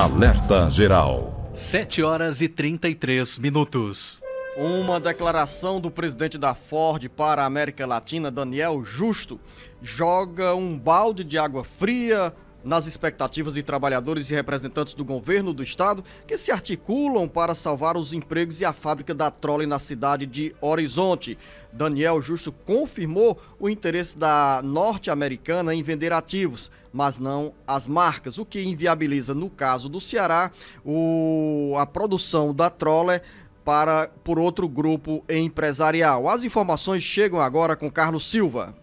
Alerta Geral. 7 horas e 33 minutos. Uma declaração do presidente da Ford para a América Latina, Daniel Justo, joga um balde de água fria nas expectativas de trabalhadores e representantes do governo do estado que se articulam para salvar os empregos e a fábrica da Trole na cidade de Horizonte. Daniel Justo confirmou o interesse da norte-americana em vender ativos, mas não as marcas, o que inviabiliza, no caso do Ceará, o... a produção da Troller para por outro grupo empresarial. As informações chegam agora com Carlos Silva.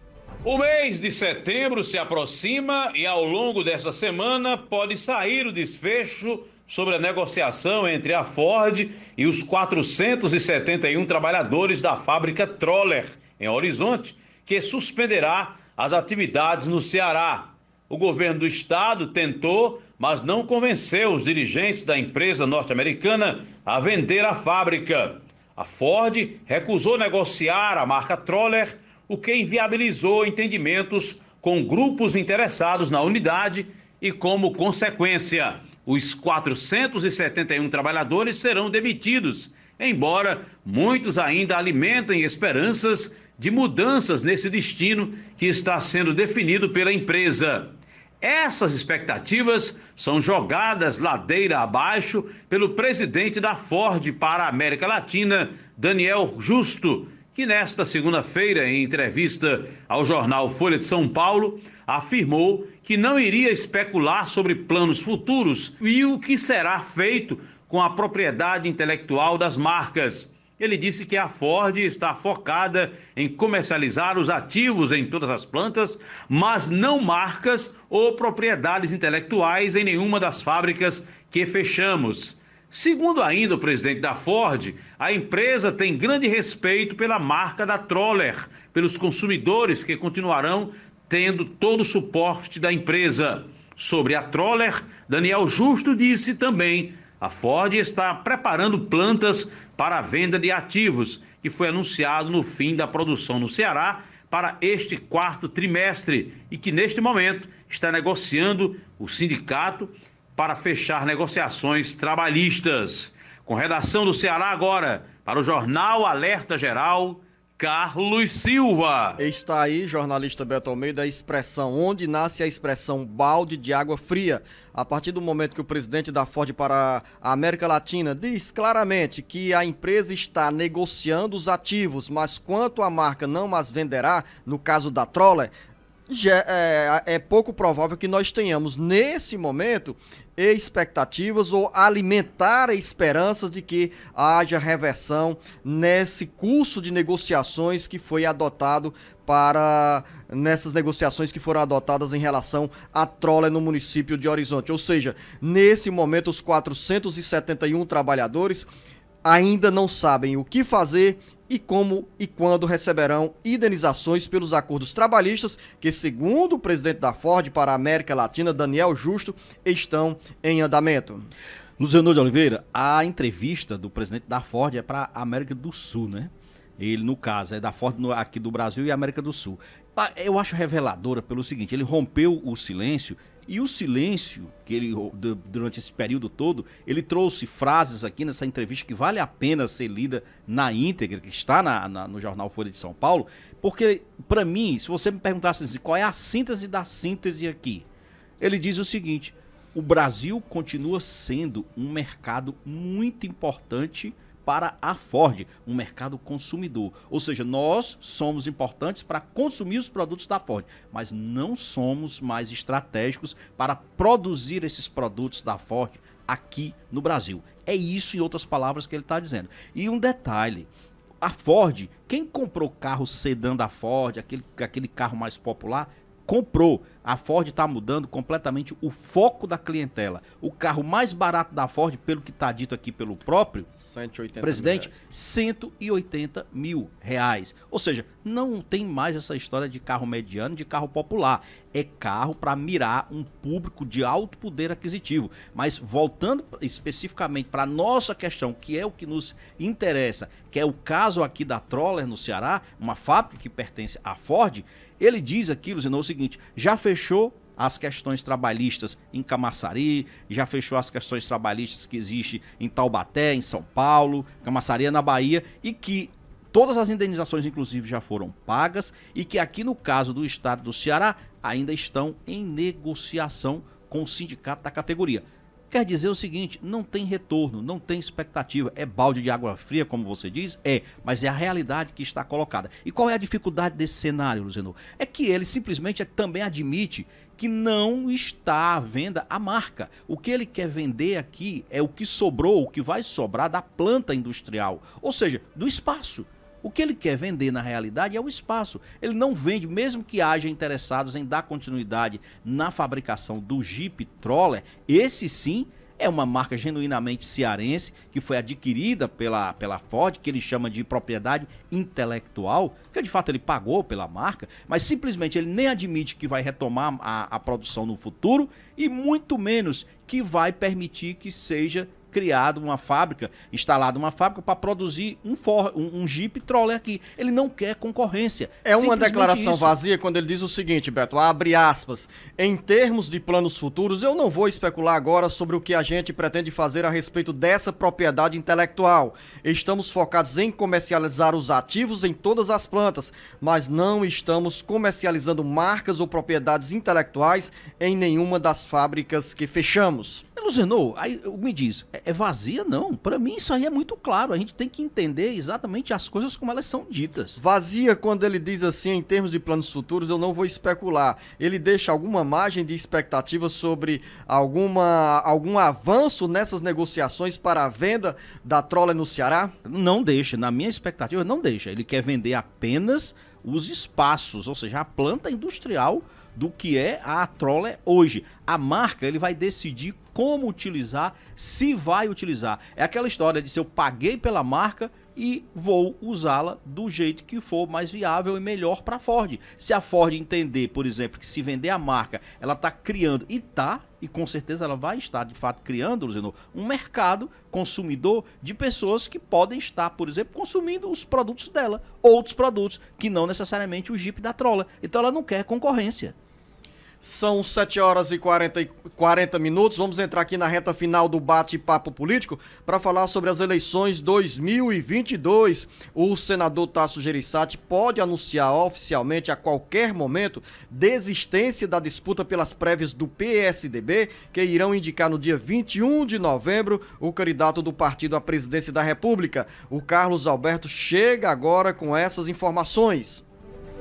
O mês de setembro se aproxima e ao longo dessa semana pode sair o desfecho sobre a negociação entre a Ford e os 471 trabalhadores da fábrica Troller em Horizonte, que suspenderá as atividades no Ceará. O governo do estado tentou, mas não convenceu os dirigentes da empresa norte-americana a vender a fábrica. A Ford recusou negociar a marca Troller o que inviabilizou entendimentos com grupos interessados na unidade e, como consequência, os 471 trabalhadores serão demitidos, embora muitos ainda alimentem esperanças de mudanças nesse destino que está sendo definido pela empresa. Essas expectativas são jogadas ladeira abaixo pelo presidente da Ford para a América Latina, Daniel Justo, que nesta segunda-feira, em entrevista ao jornal Folha de São Paulo, afirmou que não iria especular sobre planos futuros e o que será feito com a propriedade intelectual das marcas. Ele disse que a Ford está focada em comercializar os ativos em todas as plantas, mas não marcas ou propriedades intelectuais em nenhuma das fábricas que fechamos. Segundo ainda o presidente da Ford, a empresa tem grande respeito pela marca da Troller, pelos consumidores que continuarão tendo todo o suporte da empresa. Sobre a Troller, Daniel Justo disse também: a Ford está preparando plantas para a venda de ativos, que foi anunciado no fim da produção no Ceará para este quarto trimestre e que neste momento está negociando o sindicato para fechar negociações trabalhistas com redação do Ceará agora, para o Jornal Alerta Geral, Carlos Silva. Está aí, jornalista Beto Almeida, a expressão onde nasce a expressão balde de água fria. A partir do momento que o presidente da Ford para a América Latina diz claramente que a empresa está negociando os ativos, mas quanto a marca não as venderá, no caso da Troller, é, é, pouco provável que nós tenhamos nesse momento expectativas ou alimentar esperanças de que haja reversão nesse curso de negociações que foi adotado para nessas negociações que foram adotadas em relação à trola no município de Horizonte. Ou seja, nesse momento os 471 trabalhadores ainda não sabem o que fazer e como e quando receberão indenizações pelos acordos trabalhistas que, segundo o presidente da Ford para a América Latina, Daniel Justo, estão em andamento. Luciano de Oliveira, a entrevista do presidente da Ford é para a América do Sul, né? Ele, no caso, é da Ford aqui do Brasil e América do Sul. Ah, eu acho reveladora pelo seguinte: ele rompeu o silêncio e o silêncio, que ele, durante esse período todo, ele trouxe frases aqui nessa entrevista que vale a pena ser lida na íntegra, que está na, na no jornal Folha de São Paulo, porque, para mim, se você me perguntasse assim, qual é a síntese da síntese aqui, ele diz o seguinte: o Brasil continua sendo um mercado muito importante para a Ford, um mercado consumidor. Ou seja, nós somos importantes para consumir os produtos da Ford, mas não somos mais estratégicos para produzir esses produtos da Ford aqui no Brasil. É isso, em outras palavras, que ele está dizendo. E um detalhe: a Ford, quem comprou carro sedã da Ford, aquele, aquele carro mais popular, comprou. A Ford está mudando completamente o foco da clientela. O carro mais barato da Ford, pelo que está dito aqui pelo próprio presidente, mil 180 mil reais. Ou seja, não tem mais essa história de carro mediano, de carro popular. É carro para mirar um público de alto poder aquisitivo. Mas voltando especificamente para a nossa questão, que é o que nos interessa, que é o caso aqui da Troller no Ceará, uma fábrica que pertence à Ford, ele diz aqui, Luciano, o seguinte: já fechou fechou as questões trabalhistas em Camaçari, já fechou as questões trabalhistas que existem em Taubaté, em São Paulo, Camaçari é na Bahia, e que todas as indenizações, inclusive, já foram pagas, e que aqui no caso do estado do Ceará ainda estão em negociação com o sindicato da categoria. Quer dizer o seguinte, não tem retorno, não tem expectativa. É balde de água fria, como você diz? É, mas é a realidade que está colocada. E qual é a dificuldade desse cenário, Luzeno? É que ele simplesmente também admite que não está à venda a marca. O que ele quer vender aqui é o que sobrou, o que vai sobrar da planta industrial, ou seja, do espaço. O que ele quer vender na realidade é o espaço. Ele não vende, mesmo que haja interessados em dar continuidade na fabricação do Jeep Troller, esse sim é uma marca genuinamente cearense que foi adquirida pela, pela Ford, que ele chama de propriedade intelectual, que de fato ele pagou pela marca, mas simplesmente ele nem admite que vai retomar a, a produção no futuro e muito menos que vai permitir que seja criado uma fábrica, instalado uma fábrica para produzir um, for, um, um Jeep Troller aqui. Ele não quer concorrência. É uma declaração isso. vazia quando ele diz o seguinte, Beto, abre aspas, em termos de planos futuros, eu não vou especular agora sobre o que a gente pretende fazer a respeito dessa propriedade intelectual. Estamos focados em comercializar os ativos em todas as plantas, mas não estamos comercializando marcas ou propriedades intelectuais em nenhuma das fábricas que fechamos. Carlos Renault, aí me diz, é, é vazia? Não. Para mim isso aí é muito claro. A gente tem que entender exatamente as coisas como elas são ditas. Vazia quando ele diz assim, em termos de planos futuros, eu não vou especular. Ele deixa alguma margem de expectativa sobre alguma, algum avanço nessas negociações para a venda da Troller no Ceará? Não deixa. Na minha expectativa, não deixa. Ele quer vender apenas os espaços, ou seja, a planta industrial do que é a Troller hoje. A marca ele vai decidir como utilizar, se vai utilizar. É aquela história de se eu paguei pela marca e vou usá-la do jeito que for mais viável e melhor para a Ford. Se a Ford entender, por exemplo, que se vender a marca, ela está criando e está e com certeza ela vai estar de fato criando, Luzeno, um mercado consumidor de pessoas que podem estar, por exemplo, consumindo os produtos dela, outros produtos que não necessariamente o Jeep da Trola. Então ela não quer concorrência. São 7 horas e 40, 40 minutos. Vamos entrar aqui na reta final do bate-papo político para falar sobre as eleições 2022. O senador Tasso Gerissati pode anunciar oficialmente a qualquer momento desistência da disputa pelas prévias do PSDB, que irão indicar no dia 21 de novembro o candidato do partido à presidência da República. O Carlos Alberto chega agora com essas informações.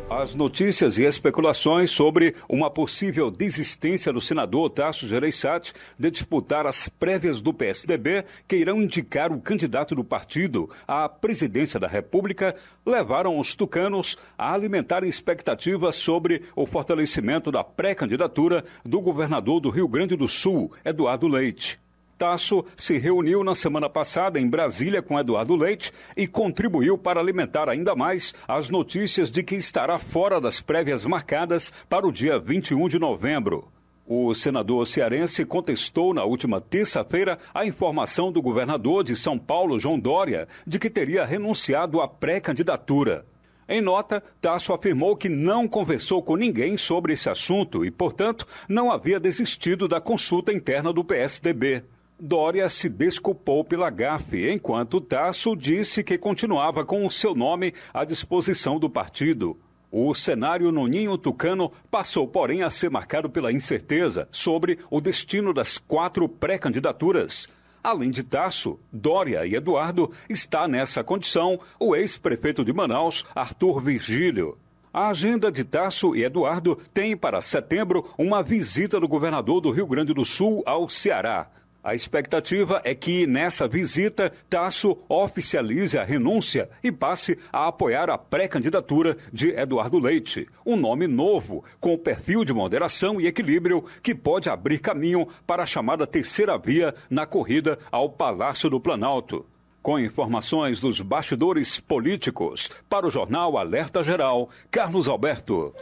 As notícias e especulações sobre uma possível desistência do senador Tasso Gereissati de disputar as prévias do PSDB, que irão indicar o candidato do partido à presidência da República, levaram os tucanos a alimentarem expectativas sobre o fortalecimento da pré-candidatura do governador do Rio Grande do Sul, Eduardo Leite. Tasso se reuniu na semana passada em Brasília com Eduardo Leite e contribuiu para alimentar ainda mais as notícias de que estará fora das prévias marcadas para o dia 21 de novembro. O senador cearense contestou na última terça-feira a informação do governador de São Paulo, João Dória, de que teria renunciado à pré-candidatura. Em nota, Tasso afirmou que não conversou com ninguém sobre esse assunto e, portanto, não havia desistido da consulta interna do PSDB. Dória se desculpou pela gafe, enquanto Tasso disse que continuava com o seu nome à disposição do partido. O cenário no Ninho Tucano passou, porém, a ser marcado pela incerteza sobre o destino das quatro pré-candidaturas. Além de Tasso, Dória e Eduardo, está nessa condição o ex-prefeito de Manaus, Arthur Virgílio. A agenda de Tasso e Eduardo tem para setembro uma visita do governador do Rio Grande do Sul ao Ceará. A expectativa é que, nessa visita, Tasso oficialize a renúncia e passe a apoiar a pré-candidatura de Eduardo Leite, um nome novo, com perfil de moderação e equilíbrio que pode abrir caminho para a chamada terceira via na corrida ao Palácio do Planalto. Com informações dos bastidores políticos, para o jornal Alerta Geral, Carlos Alberto.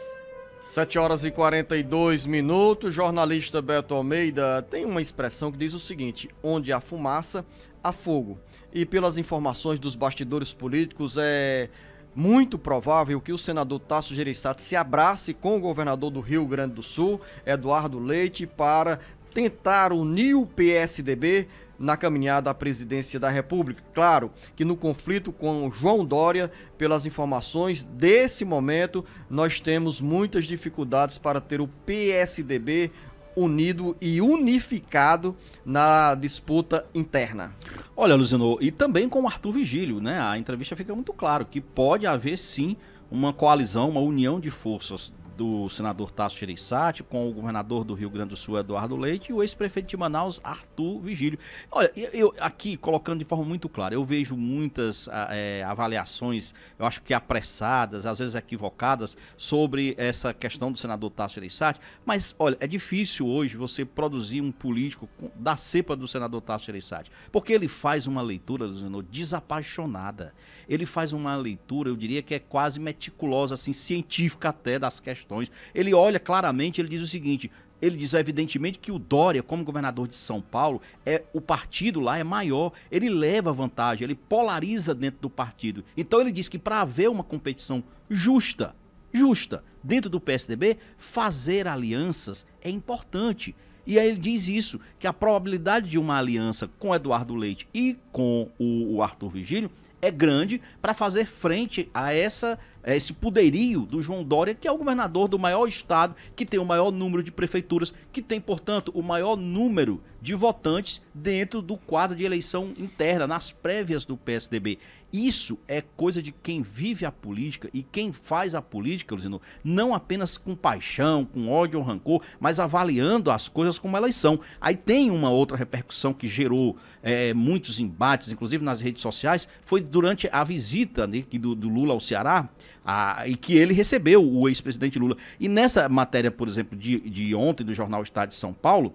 7 horas e 42 minutos. Jornalista Beto Almeida tem uma expressão que diz o seguinte: onde há fumaça, há fogo. E pelas informações dos bastidores políticos, é muito provável que o senador Tasso Gereissati se abrace com o governador do Rio Grande do Sul, Eduardo Leite, para tentar unir o PSDB na caminhada à presidência da República. Claro que no conflito com João Dória, pelas informações desse momento, nós temos muitas dificuldades para ter o PSDB unido e unificado na disputa interna. Olha, Luziano, e também com o Arthur Vigílio, né? A entrevista fica muito claro que pode haver sim uma coalizão, uma união de forças do senador Tasso Gereissati, com o governador do Rio Grande do Sul, Eduardo Leite, e o ex-prefeito de Manaus, Arthur Vigílio. Olha, eu aqui, colocando de forma muito clara, eu vejo muitas ah, é, avaliações, eu acho que apressadas, às vezes equivocadas, sobre essa questão do senador Tasso Gereissati, mas, olha, é difícil hoje você produzir um político da cepa do senador Tasso Gereissati, porque ele faz uma leitura, Luciano, desapaixonada. Ele faz uma leitura, eu diria que é quase meticulosa, assim, científica até, das questões questões. Ele olha claramente, ele diz o seguinte: ele diz evidentemente que o Dória, como governador de São Paulo, é o partido lá é maior, ele leva vantagem, ele polariza dentro do partido. Então ele diz que para haver uma competição justa, justa dentro do PSDB, fazer alianças é importante. E aí ele diz isso, que a probabilidade de uma aliança com Eduardo Leite e com o Arthur Vigílio é grande para fazer frente a essa a esse poderio do João Dória, que é o governador do maior estado, que tem o maior número de prefeituras, que tem, portanto, o maior número de votantes dentro do quadro de eleição interna, nas prévias do PSDB. Isso é coisa de quem vive a política e quem faz a política, Luzino, não apenas com paixão, com ódio ou rancor, mas avaliando as coisas como elas são. Aí tem uma outra repercussão que gerou é, muitos embates, inclusive nas redes sociais, foi durante a visita né, do, do, Lula ao Ceará, a, e que ele recebeu o ex-presidente Lula. E nessa matéria, por exemplo, de, de ontem, do jornal Estado de São Paulo,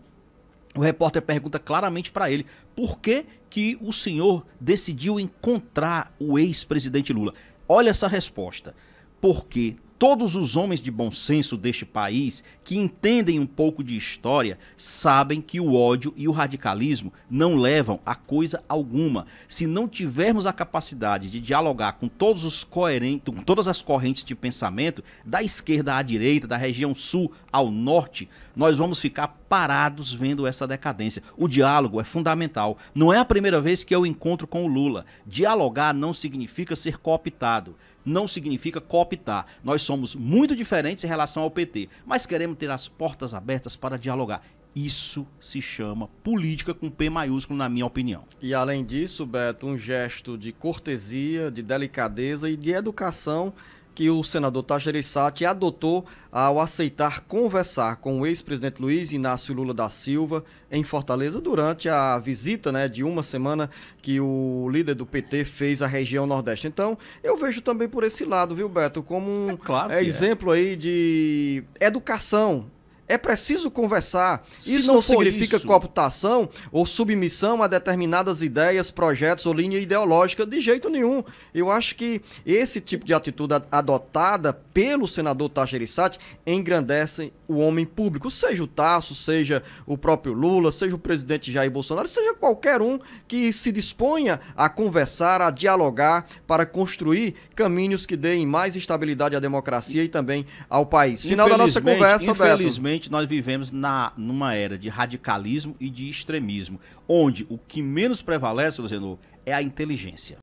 o repórter pergunta claramente para ele por que, que o senhor decidiu encontrar o ex-presidente Lula. Olha essa resposta. Porque Todos os homens de bom senso deste país, que entendem um pouco de história, sabem que o ódio e o radicalismo não levam a coisa alguma. Se não tivermos a capacidade de dialogar com todos os coerentes, com todas as correntes de pensamento, da esquerda à direita, da região sul ao norte, nós vamos ficar parados vendo essa decadência. O diálogo é fundamental. Não é a primeira vez que eu encontro com o Lula. Dialogar não significa ser cooptado, não significa cooptar. Nós somos muito diferentes em relação ao PT, mas queremos ter as portas abertas para dialogar. Isso se chama política com P maiúsculo, na minha opinião. E além disso, Beto, um gesto de cortesia, de delicadeza e de educação que o senador Tajere Sati adotou ao aceitar conversar com o ex-presidente Luiz Inácio Lula da Silva em Fortaleza durante a visita né, de uma semana que o líder do PT fez à região Nordeste. Então, eu vejo também por esse lado, viu, Beto, como um é claro é. exemplo é. aí de educação é preciso conversar. Se isso não, não significa isso... cooptação ou submissão a determinadas ideias, projetos ou linha ideológica de jeito nenhum. Eu acho que esse tipo de atitude adotada pelo senador Sati engrandece o homem público, seja o Tasso, seja o próprio Lula, seja o presidente Jair Bolsonaro, seja qualquer um que se disponha a conversar, a dialogar para construir caminhos que deem mais estabilidade à democracia e também ao país. Final da nossa conversa, infelizmente, Beto. Infelizmente, nós vivemos na, numa era de radicalismo e de extremismo, onde o que menos prevalece, Luzeno, é a inteligência.